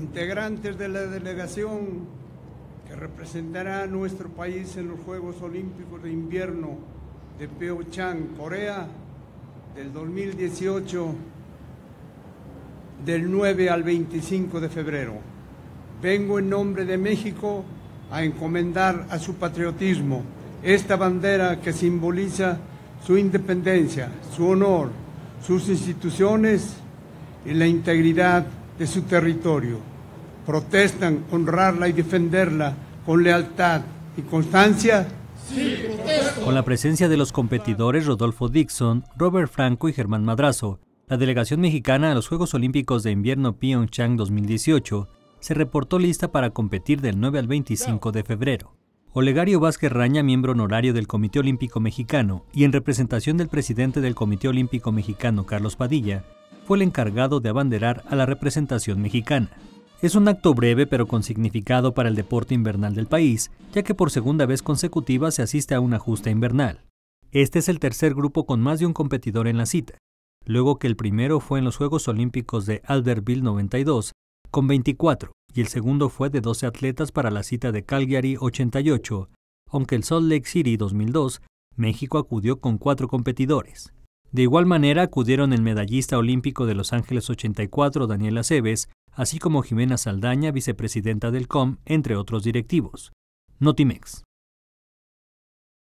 integrantes de la delegación que representará a nuestro país en los Juegos Olímpicos de Invierno de Pyeongchang, Corea, del 2018, del 9 al 25 de febrero. Vengo en nombre de México a encomendar a su patriotismo esta bandera que simboliza su independencia, su honor, sus instituciones y la integridad de su territorio. ¿Protestan honrarla y defenderla con lealtad y constancia? con la presencia de los competidores Rodolfo Dixon, Robert Franco y Germán Madrazo, la delegación mexicana a los Juegos Olímpicos de Invierno Pyeongchang 2018 se reportó lista para competir del 9 al 25 de febrero. Olegario Vázquez Raña, miembro honorario del Comité Olímpico Mexicano y en representación del presidente del Comité Olímpico Mexicano, Carlos Padilla, fue el encargado de abanderar a la representación mexicana. Es un acto breve pero con significado para el deporte invernal del país, ya que por segunda vez consecutiva se asiste a una justa invernal. Este es el tercer grupo con más de un competidor en la cita, luego que el primero fue en los Juegos Olímpicos de Albertville 92, con 24, y el segundo fue de 12 atletas para la cita de Calgary 88, aunque el Salt Lake City 2002, México acudió con cuatro competidores. De igual manera acudieron el medallista olímpico de Los Ángeles 84, Daniel Aceves, así como Jimena Saldaña, vicepresidenta del COM, entre otros directivos. Notimex.